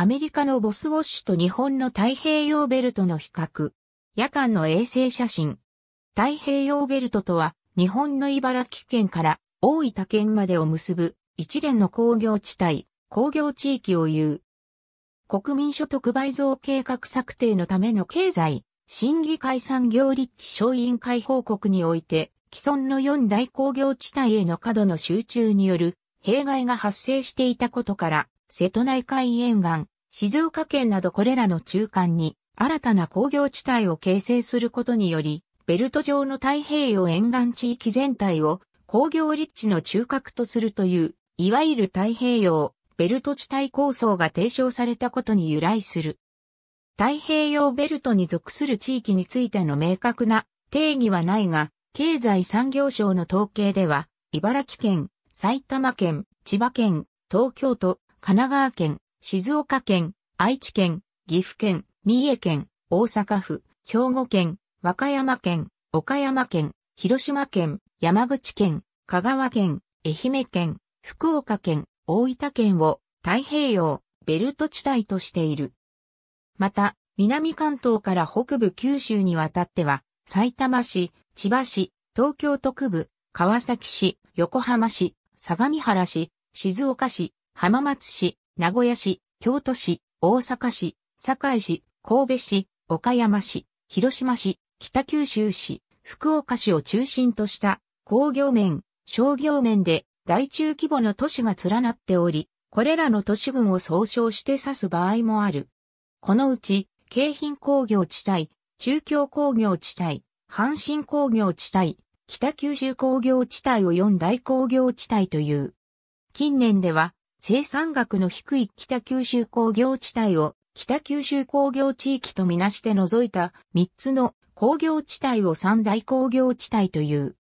アメリカのボスウォッシュと日本の太平洋ベルトの比較。夜間の衛星写真。太平洋ベルトとは、日本の茨城県から大分県までを結ぶ一連の工業地帯、工業地域を言う。国民所得倍増計画策定のための経済、審議会産業立地小委員会報告において、既存の4大工業地帯への過度の集中による弊害が発生していたことから、瀬戸内海沿岸、静岡県などこれらの中間に新たな工業地帯を形成することにより、ベルト上の太平洋沿岸地域全体を工業立地の中核とするという、いわゆる太平洋ベルト地帯構想が提唱されたことに由来する。太平洋ベルトに属する地域についての明確な定義はないが、経済産業省の統計では、茨城県、埼玉県、千葉県、東京都、神奈川県、静岡県、愛知県、岐阜県、三重県、大阪府、兵庫県、和歌山県、岡山県、広島県、山口県、香川県、愛媛県、福岡県、大分県を太平洋ベルト地帯としている。また、南関東から北部九州にわたっては、埼玉市、千葉市、東京都区部、川崎市、横浜市、相模原市、静岡市、浜松市、名古屋市、京都市、大阪市、堺市、神戸市、岡山市、広島市、北九州市、福岡市を中心とした工業面、商業面で大中規模の都市が連なっており、これらの都市群を総称して指す場合もある。このうち、京浜工業地帯、中京工業地帯、阪神工業地帯、北九州工業地帯を4大工業地帯という。近年では、生産額の低い北九州工業地帯を北九州工業地域とみなして除いた3つの工業地帯を三大工業地帯という。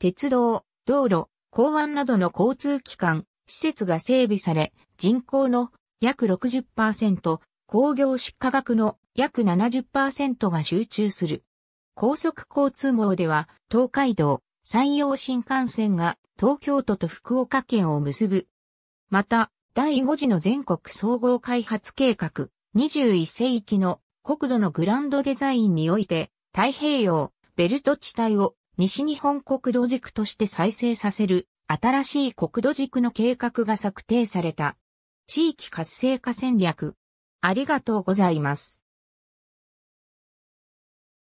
鉄道、道路、港湾などの交通機関、施設が整備され、人口の約60%、工業出荷額の約70%が集中する。高速交通網では、東海道、山陽新幹線が東京都と福岡県を結ぶまた、第5次の全国総合開発計画、21世紀の国土のグランドデザインにおいて、太平洋、ベルト地帯を西日本国土軸として再生させる新しい国土軸の計画が策定された。地域活性化戦略。ありがとうございます。